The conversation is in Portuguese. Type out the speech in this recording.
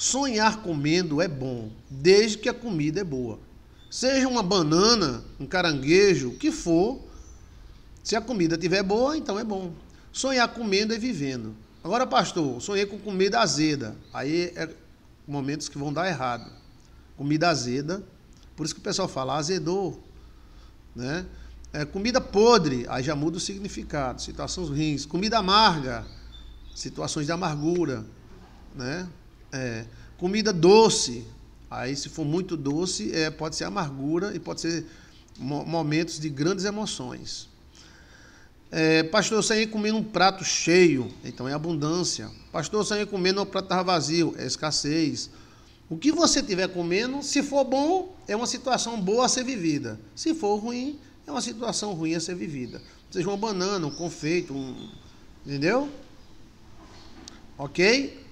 Sonhar comendo é bom, desde que a comida é boa. Seja uma banana, um caranguejo, o que for, se a comida tiver boa, então é bom. Sonhar comendo é vivendo. Agora, pastor, sonhei com comida azeda. Aí é momentos que vão dar errado. Comida azeda, por isso que o pessoal fala azedou, né? É, comida podre, aí já muda o significado, situações ruins. Comida amarga, situações de amargura, né? É, comida doce. Aí, se for muito doce, é, pode ser amargura e pode ser mo momentos de grandes emoções. É, pastor, eu saí comendo um prato cheio, então é abundância. Pastor, eu saí comendo um prato vazio, é escassez. O que você estiver comendo, se for bom, é uma situação boa a ser vivida. Se for ruim, é uma situação ruim a ser vivida. Seja uma banana, um confeito, um... entendeu? Ok?